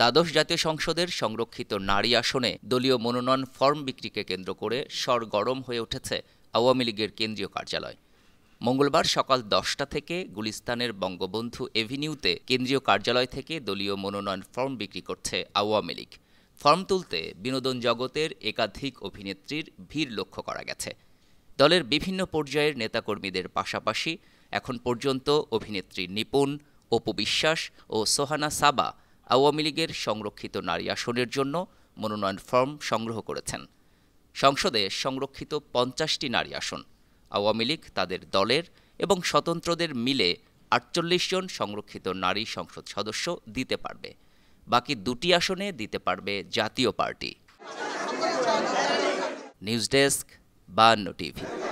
দ্বাদশ জাতীয় সংসদের সংরক্ষিত নারী আসনে দলীয় মনোনয়ন ফর্ম বিক্রিকে কেন্দ্র করে গরম হয়ে উঠেছে আওয়ামী লীগের কেন্দ্রীয় কার্যালয় মঙ্গলবার সকাল দশটা থেকে গুলিস্তানের বঙ্গবন্ধু এভিনিউতে কেন্দ্রীয় কার্যালয় থেকে দলীয় মনোনয়ন ফর্ম বিক্রি করছে আওয়ামী লীগ ফর্ম তুলতে বিনোদন জগতের একাধিক অভিনেত্রীর ভিড় লক্ষ্য করা গেছে দলের বিভিন্ন পর্যায়ের নেতাকর্মীদের পাশাপাশি এখন পর্যন্ত অভিনেত্রী নিপুণ অপু বিশ্বাস ও সোহানা সাবা আওয়ামী লীগের সংরক্ষিত নারী আসনের জন্য মনোনয়ন ফর্ম সংগ্রহ করেছেন সংসদে সংরক্ষিত পঞ্চাশটি নারী আসন আওয়ামী লীগ তাদের দলের এবং স্বতন্ত্রদের মিলে আটচল্লিশ জন সংরক্ষিত নারী সংসদ সদস্য দিতে পারবে বাকি দুটি আসনে দিতে পারবে জাতীয় পার্টি নিউজ ডেস্ক বা টিভি